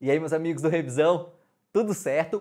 E aí, meus amigos do Revisão, tudo certo?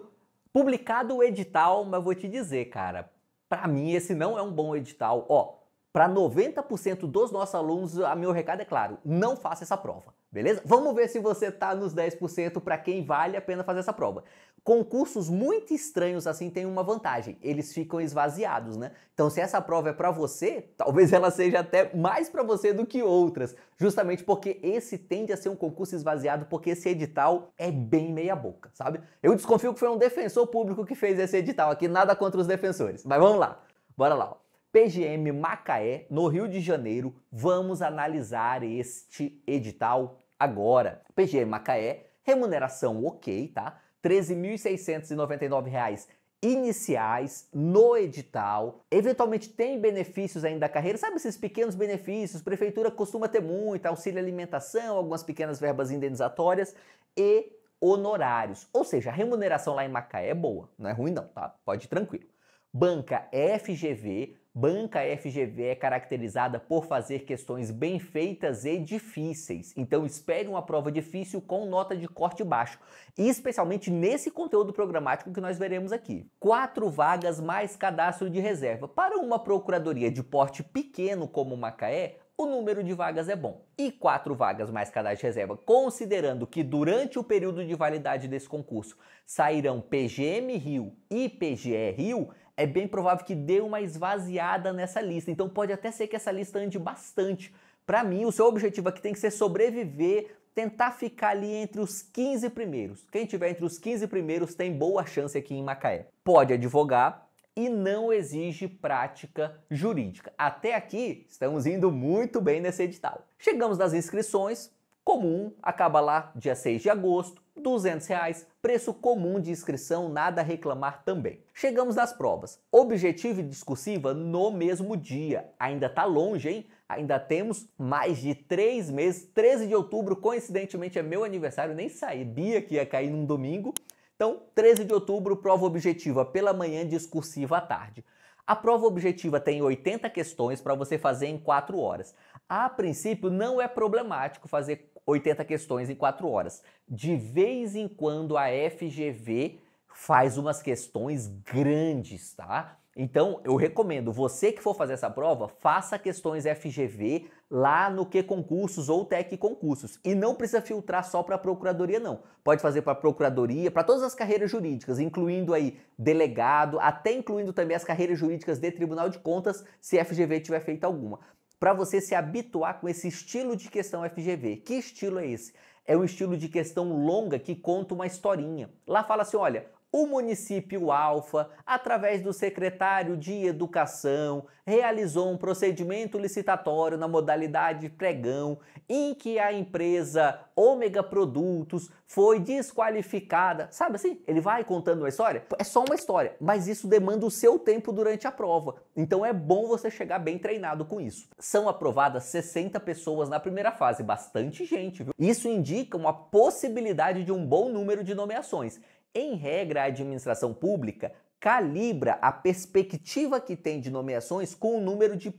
Publicado o edital, mas vou te dizer, cara, para mim esse não é um bom edital. Ó, para 90% dos nossos alunos, a meu recado é claro, não faça essa prova. Beleza? Vamos ver se você tá nos 10% para quem vale a pena fazer essa prova. Concursos muito estranhos assim têm uma vantagem, eles ficam esvaziados, né? Então se essa prova é para você, talvez ela seja até mais para você do que outras, justamente porque esse tende a ser um concurso esvaziado porque esse edital é bem meia boca, sabe? Eu desconfio que foi um defensor público que fez esse edital aqui, nada contra os defensores. Mas vamos lá. Bora lá. Ó. PGM Macaé, no Rio de Janeiro, vamos analisar este edital agora. PG Macaé, remuneração ok, tá? R$ 13.699 iniciais no edital. Eventualmente tem benefícios ainda da carreira, sabe esses pequenos benefícios? Prefeitura costuma ter muito, auxílio alimentação, algumas pequenas verbas indenizatórias e honorários. Ou seja, a remuneração lá em Macaé é boa, não é ruim não, tá? Pode ir tranquilo. Banca FGV Banca FGV é caracterizada por fazer questões bem feitas e difíceis. Então espere uma prova difícil com nota de corte baixo, especialmente nesse conteúdo programático que nós veremos aqui. Quatro vagas mais cadastro de reserva. Para uma procuradoria de porte pequeno como Macaé, o número de vagas é bom. E quatro vagas mais cadastro de reserva, considerando que durante o período de validade desse concurso sairão PGM Rio e PGE Rio, é bem provável que dê uma esvaziada nessa lista. Então pode até ser que essa lista ande bastante. Para mim, o seu objetivo aqui tem que ser sobreviver, tentar ficar ali entre os 15 primeiros. Quem tiver entre os 15 primeiros tem boa chance aqui em Macaé. Pode advogar e não exige prática jurídica. Até aqui estamos indo muito bem nesse edital. Chegamos nas inscrições, comum, acaba lá dia 6 de agosto. 200 reais, preço comum de inscrição, nada a reclamar também. Chegamos nas provas. Objetivo e discursiva no mesmo dia. Ainda tá longe, hein? Ainda temos mais de três meses. 13 de outubro, coincidentemente, é meu aniversário, nem sabia que ia cair num domingo. Então, 13 de outubro, prova objetiva pela manhã, discursiva à tarde. A prova objetiva tem 80 questões para você fazer em 4 horas. A princípio, não é problemático fazer 80 questões em 4 horas. De vez em quando a FGV faz umas questões grandes, tá? Então, eu recomendo, você que for fazer essa prova, faça questões FGV lá no que concursos ou Tec concursos. E não precisa filtrar só para a procuradoria não. Pode fazer para a procuradoria, para todas as carreiras jurídicas, incluindo aí delegado, até incluindo também as carreiras jurídicas de Tribunal de Contas, se FGV tiver feito alguma para você se habituar com esse estilo de questão FGV. Que estilo é esse? É um estilo de questão longa que conta uma historinha. Lá fala assim: olha, o município Alfa, através do secretário de Educação, realizou um procedimento licitatório na modalidade pregão, em que a empresa Ômega Produtos foi desqualificada. Sabe assim? Ele vai contando uma história? É só uma história, mas isso demanda o seu tempo durante a prova. Então é bom você chegar bem treinado com isso. São aprovadas 60 pessoas na primeira fase, bastante gente, viu? Isso indica uma possibilidade de um bom número de nomeações. Em regra, a administração pública calibra a perspectiva que tem de nomeações com o número de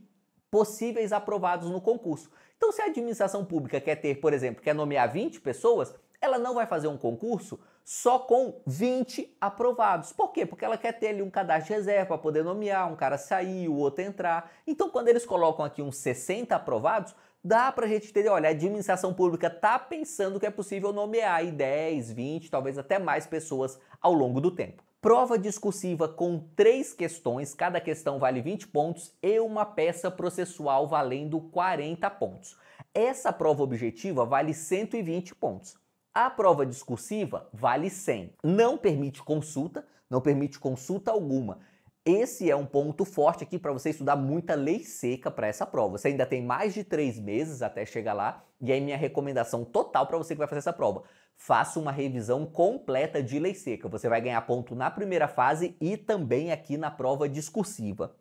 possíveis aprovados no concurso. Então, se a administração pública quer ter, por exemplo, quer nomear 20 pessoas, ela não vai fazer um concurso só com 20 aprovados. Por quê? Porque ela quer ter ali um cadastro de reserva para poder nomear, um cara sair, o outro entrar. Então, quando eles colocam aqui uns 60 aprovados, dá para a gente entender, olha, a administração pública está pensando que é possível nomear aí 10, 20, talvez até mais pessoas ao longo do tempo. Prova discursiva com três questões, cada questão vale 20 pontos, e uma peça processual valendo 40 pontos. Essa prova objetiva vale 120 pontos. A prova discursiva vale 100. Não permite consulta, não permite consulta alguma. Esse é um ponto forte aqui para você estudar muita lei seca para essa prova. Você ainda tem mais de três meses até chegar lá, e aí minha recomendação total para você que vai fazer essa prova: faça uma revisão completa de lei seca. Você vai ganhar ponto na primeira fase e também aqui na prova discursiva.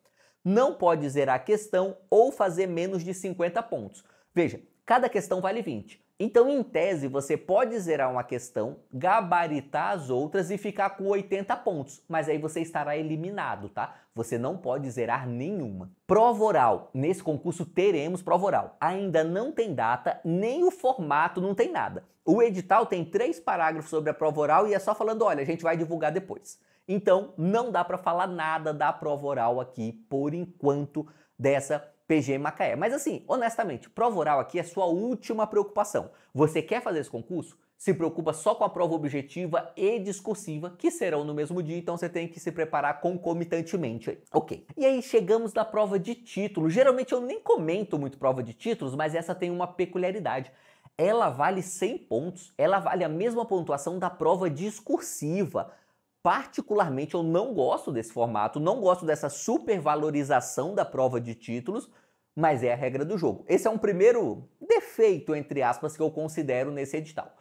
Não pode zerar a questão ou fazer menos de 50 pontos. Veja, cada questão vale 20. Então, em tese, você pode zerar uma questão, gabaritar as outras e ficar com 80 pontos, mas aí você estará eliminado, tá? Você não pode zerar nenhuma. Prova oral. Nesse concurso teremos prova oral. Ainda não tem data, nem o formato não tem nada. O edital tem três parágrafos sobre a prova oral e é só falando: olha, a gente vai divulgar depois. Então, não dá para falar nada da prova oral aqui por enquanto dessa PG Macaé. Mas assim, honestamente, prova oral aqui é sua última preocupação. Você quer fazer esse concurso? Se preocupa só com a prova objetiva e discursiva, que serão no mesmo dia, então você tem que se preparar concomitantemente aí. Ok. E aí chegamos na prova de título. Geralmente eu nem comento muito prova de títulos, mas essa tem uma peculiaridade ela vale 100 pontos, ela vale a mesma pontuação da prova discursiva. Particularmente, eu não gosto desse formato, não gosto dessa supervalorização da prova de títulos, mas é a regra do jogo. Esse é um primeiro defeito, entre aspas, que eu considero nesse edital.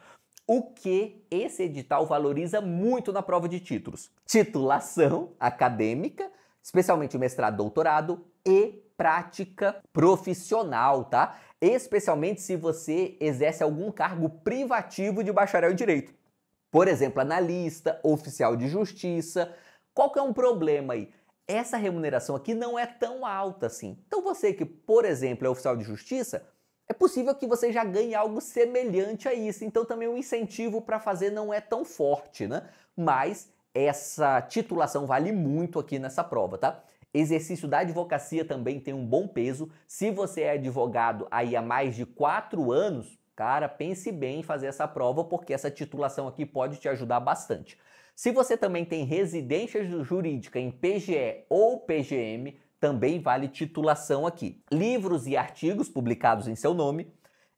O que esse edital valoriza muito na prova de títulos? Titulação acadêmica, especialmente mestrado, doutorado e prática profissional, tá? Especialmente se você exerce algum cargo privativo de bacharel em direito. Por exemplo, analista, oficial de justiça. Qual que é um problema aí? Essa remuneração aqui não é tão alta assim. Então você que, por exemplo, é oficial de justiça, é possível que você já ganhe algo semelhante a isso. Então também o incentivo para fazer não é tão forte, né? Mas essa titulação vale muito aqui nessa prova, tá? Exercício da advocacia também tem um bom peso. Se você é advogado aí há mais de quatro anos, Cara, pense bem em fazer essa prova, porque essa titulação aqui pode te ajudar bastante. Se você também tem residência jurídica em PGE ou PGM, também vale titulação aqui. Livros e artigos publicados em seu nome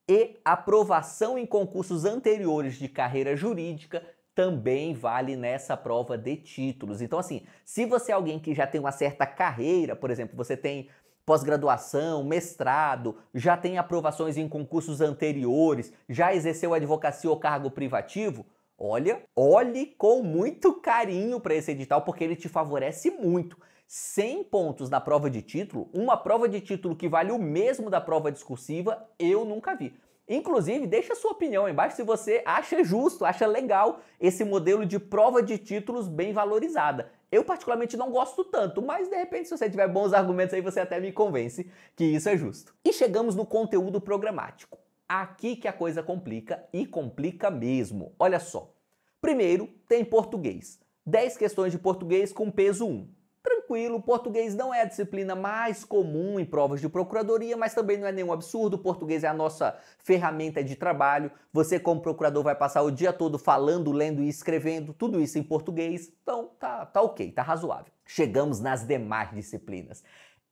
e aprovação em concursos anteriores de carreira jurídica também vale nessa prova de títulos. Então, assim, se você é alguém que já tem uma certa carreira, por exemplo, você tem pós-graduação, mestrado, já tem aprovações em concursos anteriores, já exerceu advocacia ou cargo privativo, olha, olhe com muito carinho para esse edital porque ele te favorece muito. 100 pontos na prova de título, uma prova de título que vale o mesmo da prova discursiva, eu nunca vi. Inclusive, deixa sua opinião aí embaixo se você acha justo, acha legal esse modelo de prova de títulos bem valorizada. Eu particularmente não gosto tanto, mas de repente se você tiver bons argumentos aí você até me convence que isso é justo. E chegamos no conteúdo programático. Aqui que a coisa complica e complica mesmo. Olha só. Primeiro, tem português. 10 questões de português com peso 1 tranquilo, o português não é a disciplina mais comum em provas de procuradoria, mas também não é nenhum absurdo, o português é a nossa ferramenta de trabalho. Você, como procurador, vai passar o dia todo falando, lendo e escrevendo, tudo isso em português, então tá, tá ok, tá razoável. Chegamos nas demais disciplinas.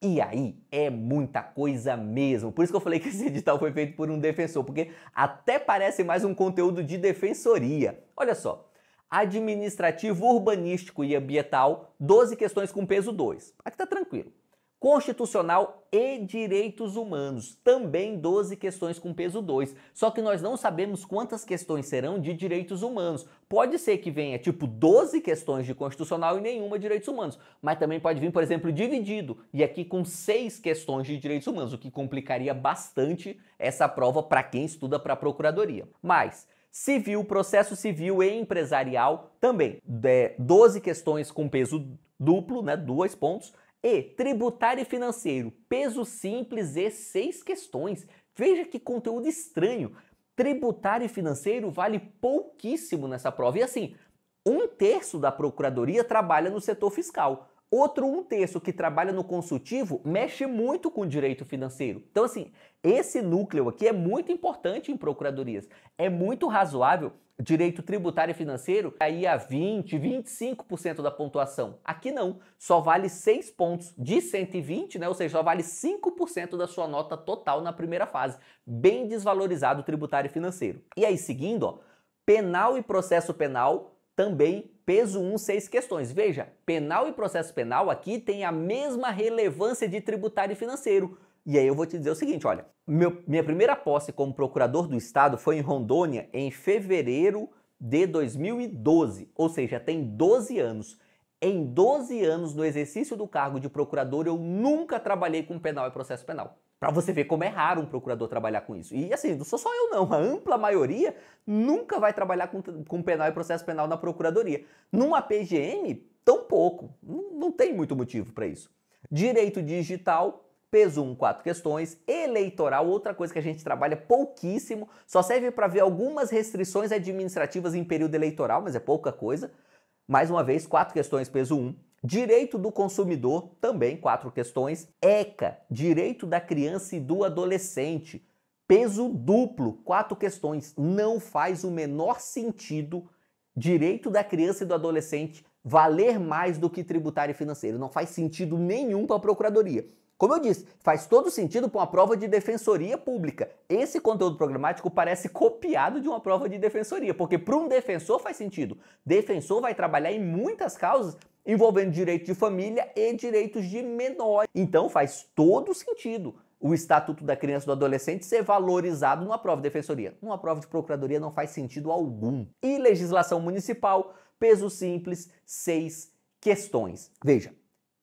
E aí é muita coisa mesmo. Por isso que eu falei que esse edital foi feito por um defensor, porque até parece mais um conteúdo de defensoria. Olha só, administrativo, urbanístico e ambiental, 12 questões com peso 2. Aqui tá tranquilo. Constitucional e direitos humanos, também 12 questões com peso 2. Só que nós não sabemos quantas questões serão de direitos humanos. Pode ser que venha tipo 12 questões de constitucional e nenhuma de direitos humanos, mas também pode vir, por exemplo, dividido e aqui com 6 questões de direitos humanos, o que complicaria bastante essa prova para quem estuda para a procuradoria. Mas Civil, processo civil e empresarial também. É, 12 questões com peso duplo, né? Dois pontos. E tributário e financeiro, peso simples e seis questões. Veja que conteúdo estranho. Tributário e financeiro vale pouquíssimo nessa prova. E assim, um terço da procuradoria trabalha no setor fiscal. Outro um terço que trabalha no consultivo mexe muito com o direito financeiro. Então, assim, esse núcleo aqui é muito importante em procuradorias. É muito razoável direito tributário e financeiro aí a 20, 25% da pontuação. Aqui não, só vale 6 pontos de 120, né? Ou seja, só vale 5% da sua nota total na primeira fase. Bem desvalorizado tributário e financeiro. E aí seguindo, ó, penal e processo penal também Peso 1, 6 questões. Veja, penal e processo penal aqui tem a mesma relevância de tributário e financeiro. E aí eu vou te dizer o seguinte, olha, meu, minha primeira posse como procurador do estado foi em Rondônia em fevereiro de 2012, ou seja, tem 12 anos. Em 12 anos no exercício do cargo de procurador, eu nunca trabalhei com penal e processo penal. Para você ver como é raro um procurador trabalhar com isso. E assim, não sou só eu não, a ampla maioria nunca vai trabalhar com, com penal e processo penal na procuradoria. Numa PGM, tão pouco. Não, não tem muito motivo para isso. Direito digital, peso 1, quatro questões, eleitoral, outra coisa que a gente trabalha pouquíssimo, só serve para ver algumas restrições administrativas em período eleitoral, mas é pouca coisa. Mais uma vez, quatro questões, peso 1. Direito do consumidor, também quatro questões. ECA, direito da criança e do adolescente. Peso duplo, quatro questões. Não faz o menor sentido direito da criança e do adolescente valer mais do que tributário e financeiro. Não faz sentido nenhum para a procuradoria. Como eu disse, faz todo sentido para uma prova de defensoria pública. Esse conteúdo programático parece copiado de uma prova de defensoria, porque para um defensor faz sentido. Defensor vai trabalhar em muitas causas envolvendo direito de família e direitos de menores. Então faz todo sentido o Estatuto da Criança e do Adolescente ser valorizado numa prova de defensoria. Numa prova de procuradoria não faz sentido algum. E legislação municipal, peso simples, seis questões. Veja,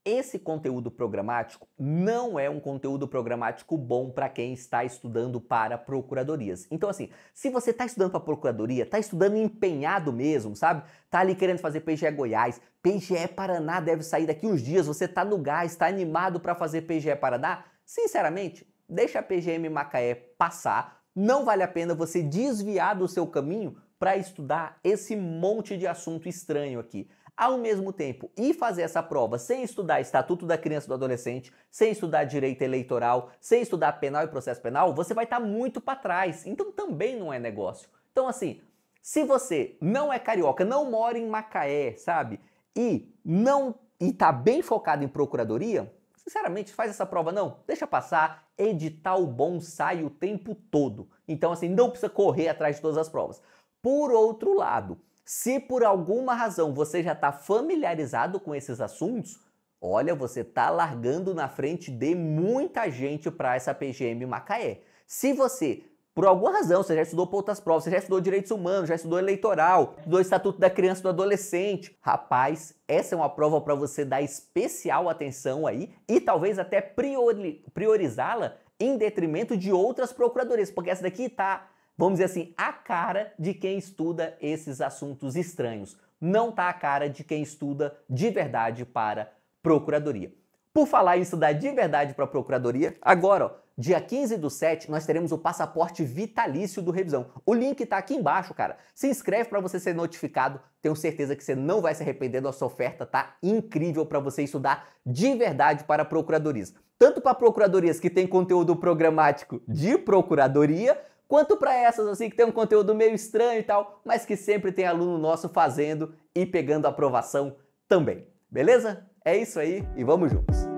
esse conteúdo programático não é um conteúdo programático bom para quem está estudando para procuradorias. Então, assim, se você está estudando para procuradoria, está estudando empenhado mesmo, sabe? Tá ali querendo fazer PGE Goiás, PGE Paraná deve sair daqui uns dias, você está no gás, está animado para fazer PGE Paraná? Sinceramente, deixa a PGM Macaé passar. Não vale a pena você desviar do seu caminho para estudar esse monte de assunto estranho aqui ao mesmo tempo e fazer essa prova sem estudar Estatuto da Criança e do Adolescente, sem estudar direito eleitoral, sem estudar penal e processo penal, você vai estar tá muito para trás. Então também não é negócio. Então, assim, se você não é carioca, não mora em Macaé, sabe? E não e tá bem focado em procuradoria, sinceramente, faz essa prova não, deixa passar, edital bom sai o tempo todo. Então assim, não precisa correr atrás de todas as provas. Por outro lado, se por alguma razão você já está familiarizado com esses assuntos, olha, você está largando na frente de muita gente para essa PGM Macaé. Se você por alguma razão, você já estudou para outras provas, você já estudou direitos humanos, já estudou eleitoral, estudou estatuto da criança e do adolescente. Rapaz, essa é uma prova para você dar especial atenção aí e talvez até priori priorizá-la em detrimento de outras procuradorias, porque essa daqui está vamos dizer assim, a cara de quem estuda esses assuntos estranhos. Não tá a cara de quem estuda de verdade para procuradoria. Por falar em estudar de verdade para procuradoria, agora, ó, dia 15 do 7, nós teremos o passaporte vitalício do Revisão. O link está aqui embaixo, cara. Se inscreve para você ser notificado. Tenho certeza que você não vai se arrepender. Nossa oferta tá incrível para você estudar de verdade para procuradorias. Tanto para procuradorias que tem conteúdo programático de procuradoria, quanto para essas assim que tem um conteúdo meio estranho e tal, mas que sempre tem aluno nosso fazendo e pegando aprovação também. Beleza? É isso aí e vamos juntos.